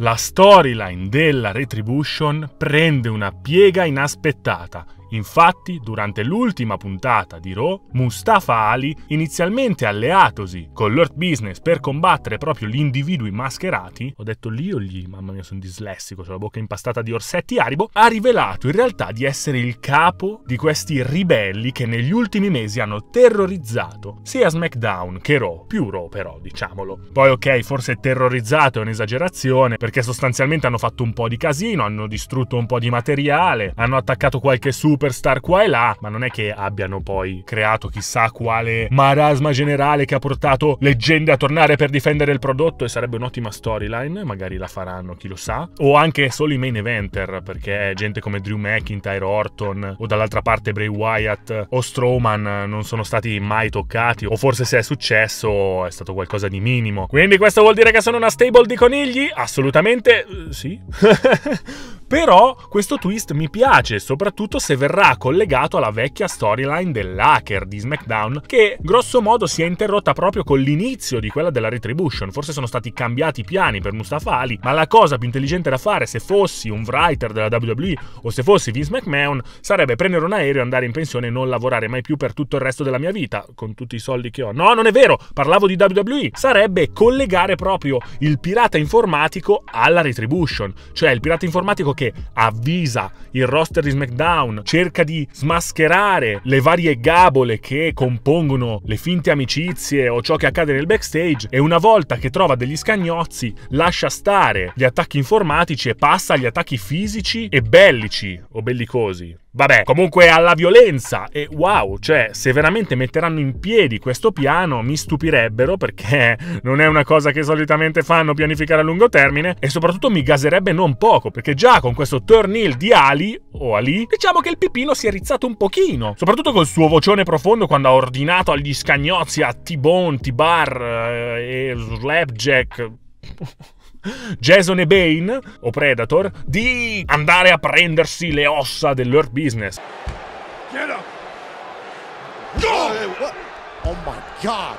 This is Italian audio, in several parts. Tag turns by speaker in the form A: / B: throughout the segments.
A: la storyline della Retribution prende una piega inaspettata Infatti, durante l'ultima puntata di Raw, Mustafa Ali, inizialmente alleatosi con Lord Business per combattere proprio gli individui mascherati, ho detto lì o lì, mamma mia sono dislessico, ho la bocca impastata di orsetti aribo, ha rivelato in realtà di essere il capo di questi ribelli che negli ultimi mesi hanno terrorizzato sia SmackDown che Raw, più Raw però, diciamolo. Poi ok, forse terrorizzato è un'esagerazione, perché sostanzialmente hanno fatto un po' di casino, hanno distrutto un po' di materiale, hanno attaccato qualche super superstar qua e là, ma non è che abbiano poi creato chissà quale marasma generale che ha portato leggende a tornare per difendere il prodotto e sarebbe un'ottima storyline, magari la faranno, chi lo sa. O anche solo i main eventer, perché gente come Drew McIntyre, Orton o dall'altra parte Bray Wyatt o Strowman non sono stati mai toccati o forse se è successo è stato qualcosa di minimo. Quindi questo vuol dire che sono una stable di conigli? Assolutamente eh, sì. Però questo twist mi piace, soprattutto se verrà collegato alla vecchia storyline dell'hacker di SmackDown, che grosso modo si è interrotta proprio con l'inizio di quella della Retribution. Forse sono stati cambiati i piani per Mustafa Ali, ma la cosa più intelligente da fare se fossi un writer della WWE o se fossi Vince McMahon sarebbe prendere un aereo, e andare in pensione e non lavorare mai più per tutto il resto della mia vita, con tutti i soldi che ho. No, non è vero, parlavo di WWE. Sarebbe collegare proprio il pirata informatico alla Retribution, cioè il pirata informatico che avvisa il roster di SmackDown, cerca di smascherare le varie gabole che compongono le finte amicizie o ciò che accade nel backstage e una volta che trova degli scagnozzi lascia stare gli attacchi informatici e passa agli attacchi fisici e bellici o bellicosi. Vabbè, comunque alla violenza e wow, cioè se veramente metteranno in piedi questo piano mi stupirebbero perché non è una cosa che solitamente fanno pianificare a lungo termine e soprattutto mi gaserebbe non poco perché già con questo turn heel di Ali o Ali diciamo che il pipino si è rizzato un pochino, soprattutto col suo vocione profondo quando ha ordinato agli scagnozzi a T-Bone, T-Bar eh, e Slapjack Jason e Bane, o Predator, di andare a prendersi le ossa dell'Earth Business. Get up! Go! Oh my god!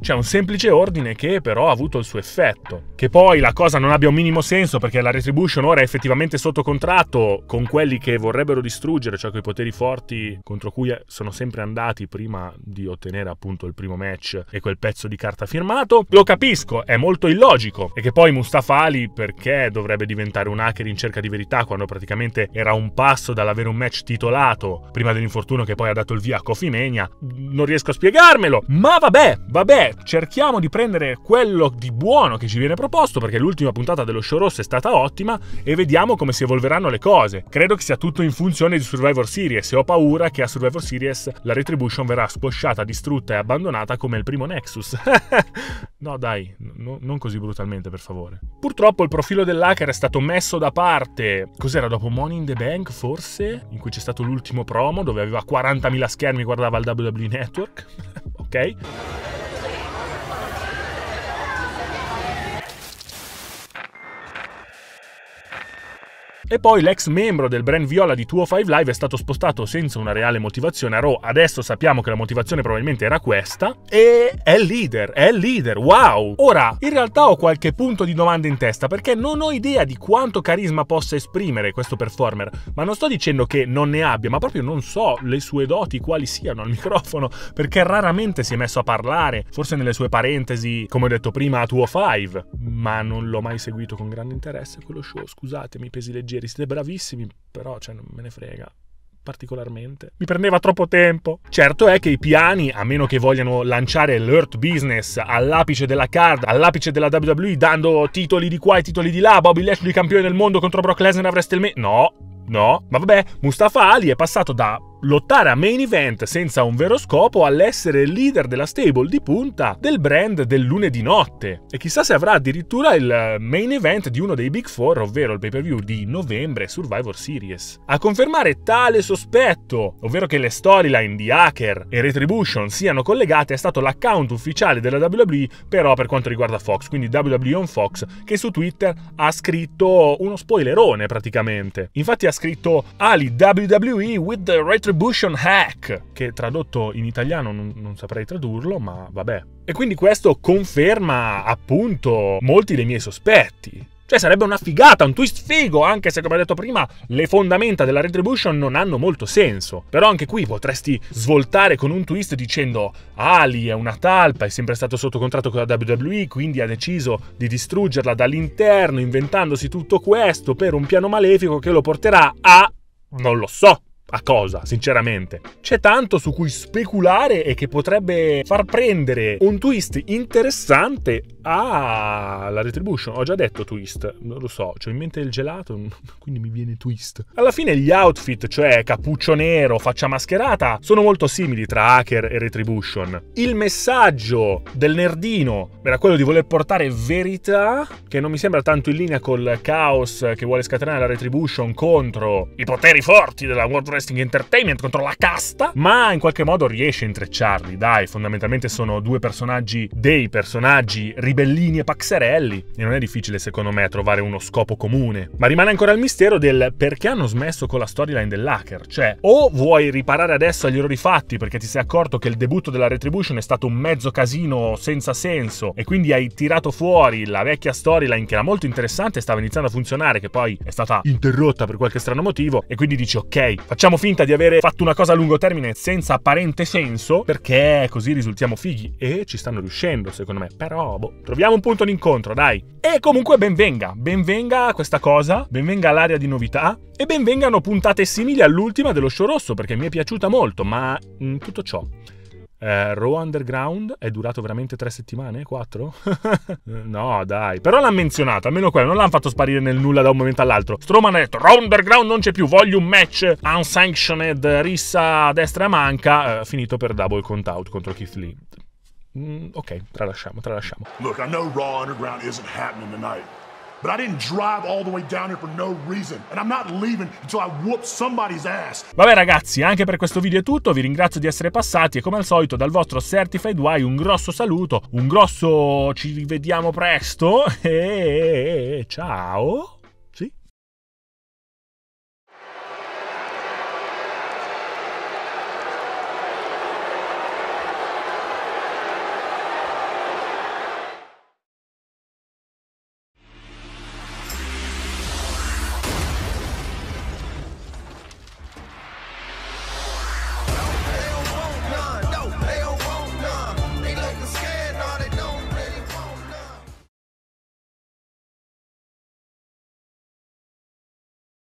A: C'è un semplice ordine che però ha avuto il suo effetto. Che poi la cosa non abbia un minimo senso perché la Retribution ora è effettivamente sotto contratto con quelli che vorrebbero distruggere, cioè quei poteri forti contro cui sono sempre andati prima di ottenere appunto il primo match e quel pezzo di carta firmato. Lo capisco, è molto illogico. E che poi Mustafa Ali perché dovrebbe diventare un hacker in cerca di verità quando praticamente era un passo dall'avere un match titolato prima dell'infortunio che poi ha dato il via a Kofi Mania? Non riesco a spiegarmelo. Ma vabbè, vabbè, cerchiamo di prendere quello di buono che ci viene proposto, perché l'ultima puntata dello show rosso è stata ottima, e vediamo come si evolveranno le cose. Credo che sia tutto in funzione di Survivor Series, e ho paura che a Survivor Series la Retribution verrà sposciata, distrutta e abbandonata come il primo Nexus. no dai, no, non così brutalmente per favore. Purtroppo il profilo dell'hacker è stato messo da parte. Cos'era dopo Money in the Bank forse? In cui c'è stato l'ultimo promo dove aveva 40.000 schermi, e guardava il WWE Network network. okay. E poi l'ex membro del brand viola di 205 Live è stato spostato senza una reale motivazione a Raw. Adesso sappiamo che la motivazione probabilmente era questa. E è leader, è leader, wow! Ora, in realtà ho qualche punto di domanda in testa perché non ho idea di quanto carisma possa esprimere questo performer, ma non sto dicendo che non ne abbia, ma proprio non so le sue doti quali siano al microfono, perché raramente si è messo a parlare, forse nelle sue parentesi, come ho detto prima, a 205, ma non l'ho mai seguito con grande interesse quello show, scusatemi, pesi leggeri ieri, siete bravissimi, però cioè, non me ne frega particolarmente. Mi prendeva troppo tempo. Certo è che i piani, a meno che vogliano lanciare l'Earth Business all'apice della card, all'apice della WWE, dando titoli di qua e titoli di là, Bobby Lashley campione del mondo contro Brock Lesnar a WrestleMania... No, no. Ma vabbè, Mustafa Ali è passato da Lottare a main event senza un vero scopo all'essere il leader della stable di punta del brand del lunedì notte. E chissà se avrà addirittura il main event di uno dei Big Four, ovvero il pay-per-view di novembre Survivor Series. A confermare tale sospetto, ovvero che le storyline di Hacker e Retribution siano collegate, è stato l'account ufficiale della WWE, però per quanto riguarda Fox, quindi WWE on Fox, che su Twitter ha scritto uno spoilerone praticamente. Infatti ha scritto Ali WWE with the Retribution Attribution Hack, che tradotto in italiano non, non saprei tradurlo, ma vabbè. E quindi questo conferma appunto molti dei miei sospetti. Cioè sarebbe una figata, un twist figo, anche se come ho detto prima le fondamenta della retribution non hanno molto senso. Però anche qui potresti svoltare con un twist dicendo Ali è una talpa, è sempre stato sotto contratto con la WWE, quindi ha deciso di distruggerla dall'interno inventandosi tutto questo per un piano malefico che lo porterà a... non lo so a cosa, sinceramente. C'è tanto su cui speculare e che potrebbe far prendere un twist interessante alla retribution. Ho già detto twist, non lo so, ho in mente il gelato, quindi mi viene twist. Alla fine gli outfit, cioè cappuccio nero, faccia mascherata, sono molto simili tra hacker e retribution. Il messaggio del nerdino era quello di voler portare verità, che non mi sembra tanto in linea col caos che vuole scatenare la retribution contro i poteri forti della World Wrestling Entertainment contro la casta, ma in qualche modo riesce a intrecciarli, dai, fondamentalmente sono due personaggi, dei personaggi ribellini e paxerelli, e non è difficile secondo me trovare uno scopo comune. Ma rimane ancora il mistero del perché hanno smesso con la storyline dell'hacker, cioè o vuoi riparare adesso agli errori fatti perché ti sei accorto che il debutto della Retribution è stato un mezzo casino senza senso e quindi hai tirato fuori la vecchia storyline che era molto interessante e stava iniziando a funzionare, che poi è stata interrotta per qualche strano motivo, e quindi dici ok, facciamo facciamo finta di avere fatto una cosa a lungo termine senza apparente senso, perché così risultiamo fighi e ci stanno riuscendo, secondo me. Però, boh, troviamo un punto d'incontro, dai. E comunque benvenga, benvenga questa cosa, benvenga l'area di novità e benvengano puntate simili all'ultima dello show rosso, perché mi è piaciuta molto, ma in mm, tutto ciò eh, Raw Underground è durato veramente tre settimane? Quattro? no, dai. Però l'hanno menzionato, almeno quello. Non l'hanno fatto sparire nel nulla da un momento all'altro. Stroman ha detto: Raw Underground non c'è più. Voglio un match unsanctioned, rissa a destra e manca. Eh, finito per double count out contro Keith Lee. Mm, ok, tralasciamo, tralasciamo. Look, I know Raw Underground isn't happening tonight. But I didn't drive all the way down here for no reason. And I'm not leaving until I whoop somebody's ass. Vabbè ragazzi, anche per questo video è tutto. Vi ringrazio di essere passati e come al solito dal vostro Certified Y un grosso saluto, un grosso ci rivediamo presto e ciao!